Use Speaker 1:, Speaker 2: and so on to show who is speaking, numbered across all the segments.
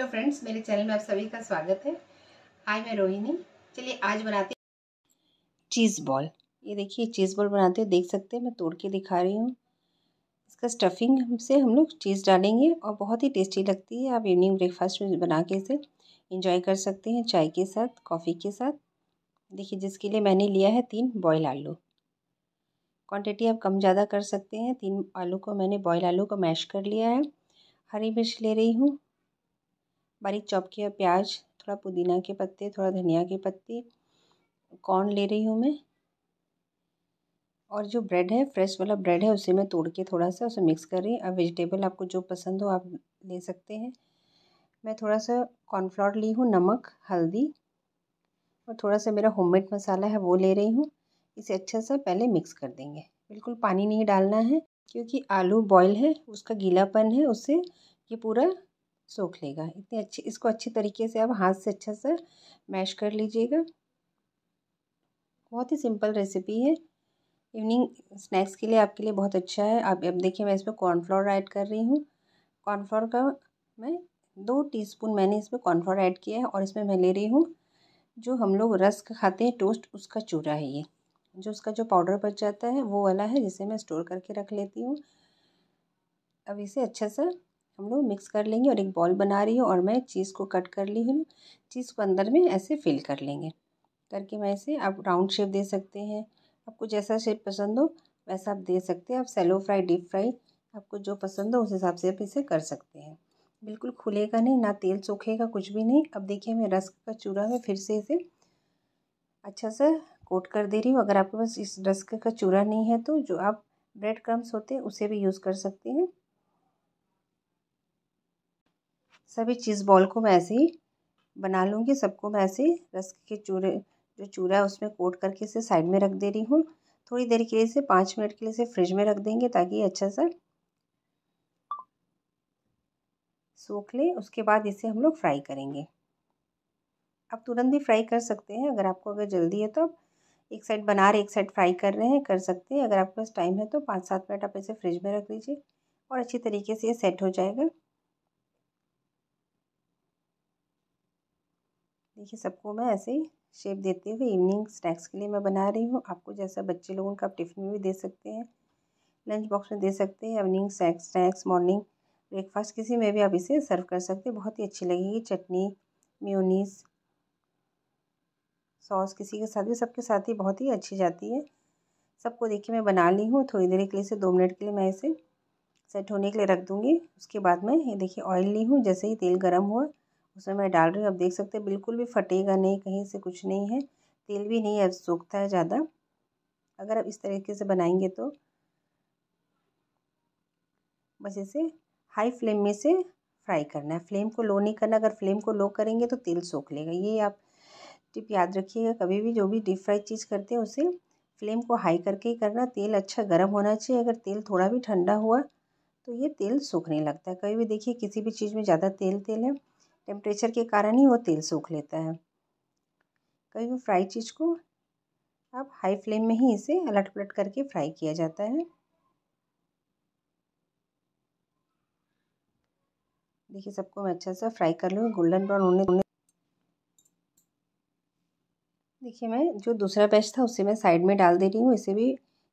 Speaker 1: Hello friends मेरे channel में आप सभी का स्वागत है आज मैं रोहिणी चलिए आज बनाते चीज़ बॉल ये देखिए चीज़ बॉल बनाते देख सकते हैं मैं तोड़ के दिखा रही हूँ इसका स्टफिंग से हम लोग चीज़ डालेंगे और बहुत ही टेस्टी लगती है आप इवनिंग ब्रेकफास्ट में बना के इसे इंजॉय कर सकते हैं चाय के साथ कॉफ़ी के साथ देखिए जिसके लिए मैंने लिया है तीन बॉयल आलू क्वांटिटी आप कम ज़्यादा कर सकते हैं तीन आलू को मैंने बॉयल आलू को मैश कर लिया है हरी मिर्च ले रही हूँ बारीक चॉप किया प्याज थोड़ा पुदीना के पत्ते थोड़ा धनिया के पत्ते कॉर्न ले रही हूँ मैं और जो ब्रेड है फ्रेश वाला ब्रेड है उसे मैं तोड़ के थोड़ा सा उसे मिक्स कर रही हूँ अब वेजिटेबल आपको जो पसंद हो आप ले सकते हैं मैं थोड़ा सा कॉर्नफ्लोर ली हूँ नमक हल्दी और थोड़ा सा मेरा होममेड मसाला है वो ले रही हूँ इसे अच्छा सा पहले मिक्स कर देंगे बिल्कुल पानी नहीं डालना है क्योंकि आलू बॉयल है उसका गीलापन है उससे ये पूरा सोख लेगा इतने अच्छे इसको अच्छी तरीके से आप हाथ से अच्छा सा मैश कर लीजिएगा बहुत ही सिंपल रेसिपी है इवनिंग स्नैक्स के लिए आपके लिए बहुत अच्छा है आप अब देखिए मैं इसमें कॉर्नफ्लोर ऐड कर रही हूँ कॉर्नफ्लोर का मैं दो टीस्पून मैंने इसमें कॉर्नफ्लोर ऐड किया है और इसमें मैं ले रही हूँ जो हम लोग रस्क खाते हैं टोस्ट उसका चूरा है ये जो उसका जो पाउडर बच जाता है वो वाला है जिसे मैं स्टोर करके रख लेती हूँ अब इसे अच्छा सा हम लोग मिक्स कर लेंगे और एक बॉल बना रही हूँ और मैं चीज़ को कट कर ली हूँ चीज़ को अंदर में ऐसे फिल कर लेंगे करके मैं इसे आप राउंड शेप दे सकते हैं आपको जैसा शेप पसंद हो वैसा आप दे सकते हैं आप सेलो फ्राई डीप फ्राई आपको जो पसंद हो उस हिसाब से आप इसे कर सकते हैं बिल्कुल खुलेगा नहीं ना तेल सूखेगा कुछ भी नहीं अब देखिए मैं रस्क का चूरा में फिर से इसे अच्छा सा कोट कर दे रही हूँ अगर आपके पास इस रस्क का चूरा नहीं है तो जो आप ब्रेड क्रम्स होते हैं उसे भी यूज़ कर सकते हैं सभी चीज़ बॉल को मैं ऐसे ही बना लूँगी सबको मैं ऐसे रस के चूरे जो चूरा है उसमें कोट करके इसे साइड में रख दे रही हूँ थोड़ी देर के लिए इसे पाँच मिनट के लिए इसे फ्रिज में रख देंगे ताकि ये अच्छा सा सूख ले उसके बाद इसे हम लोग फ्राई करेंगे आप तुरंत ही फ्राई कर सकते हैं अगर आपको अगर जल्दी है तो आप एक साइड बना रहे एक साइड फ्राई कर रहे हैं कर सकते हैं अगर आपके पास टाइम है तो पाँच सात मिनट आप इसे फ्रिज में रख लीजिए और अच्छी तरीके से ये सेट हो जाएगा देखिए सबको मैं ऐसे ही शेप देते हुए इवनिंग स्नैक्स के लिए मैं बना रही हूँ आपको जैसा बच्चे लोगों का आप टिफ़िन में भी दे सकते हैं लंच बॉक्स में दे सकते हैं evening snacks snacks morning breakfast किसी में भी आप इसे सर्व कर सकते हैं बहुत ही अच्छी लगेगी चटनी म्यूनीस सॉस किसी के साथ भी सबके साथ ही बहुत ही अच्छी जाती है सबको देखिए मैं बना ली हूँ थोड़ी देर के लिए से दो मिनट के लिए मैं इसे सेट होने के लिए रख दूँगी उसके बाद मैं ये देखिए ऑयल ली हूँ जैसे ही तेल गर्म हुआ उसमें मैं डाल रही हूँ आप देख सकते हैं बिल्कुल भी फटेगा नहीं कहीं से कुछ नहीं है तेल भी नहीं है सूखता है ज़्यादा अगर आप इस तरीके से बनाएंगे तो बस इसे हाई फ्लेम में से फ्राई करना है फ्लेम को लो नहीं करना अगर फ्लेम को लो करेंगे तो तेल सूख लेगा ये आप टिप याद रखिएगा कभी भी जो भी डीप फ्राई चीज़ करते हैं उसे फ्लेम को हाई करके ही करना तेल अच्छा गर्म होना चाहिए अगर तेल थोड़ा भी ठंडा हुआ तो ये तेल सूखने लगता है कभी भी देखिए किसी भी चीज़ में ज़्यादा तेल तेल है टेम्परेचर के कारण ही वो तेल सूख लेता है कभी भी फ्राई चीज़ को अब हाई फ्लेम में ही इसे अलट पलट करके फ्राई किया जाता है देखिए सबको मैं अच्छा सा फ्राई कर लूँगी गोल्डन ब्राउन होने होने देखिए मैं जो दूसरा बैच था उसे मैं साइड में डाल दे रही हूँ इसे भी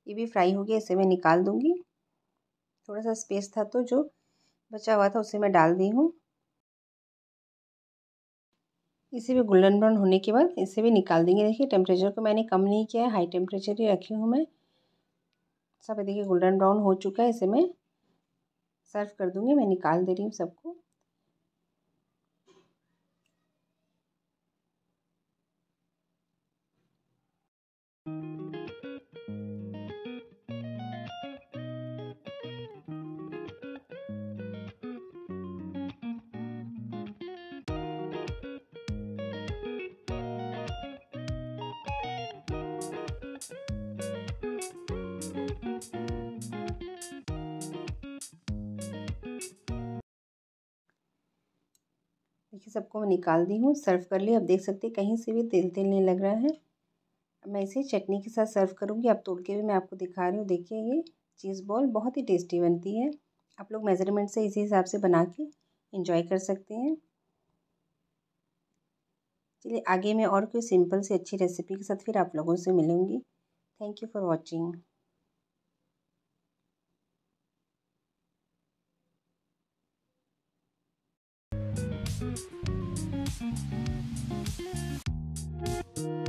Speaker 1: ये भी फ्राई हो गया इसे मैं निकाल दूँगी थोड़ा सा स्पेस था तो जो बचा हुआ था उसे मैं डाल दी हूँ इसे भी गोल्डन ब्राउन होने के बाद इसे भी निकाल देंगे देखिए टेम्परेचर को मैंने कम नहीं किया है हाई टेम्परेचर ही रखी हूँ मैं सब देखिए गोल्डन ब्राउन हो चुका है इसे मैं सर्व कर दूँगी मैं निकाल दे रही हूँ सबको देखिए सबको मैं निकाल दी हूँ सर्व कर लिया अब देख सकते हैं कहीं से भी तेल तेल नहीं लग रहा है मैं इसे चटनी के साथ सर्व करूँगी आप तोड़ के भी मैं आपको दिखा रही हूँ देखिए ये चीज़ बॉल बहुत ही टेस्टी बनती है आप लोग मेज़रमेंट से इसी हिसाब से बना के इंजॉय कर सकते हैं चलिए आगे मैं और कोई सिंपल से अच्छी रेसिपी के साथ फिर आप लोगों से मिलूँगी thank you for watching Thank you.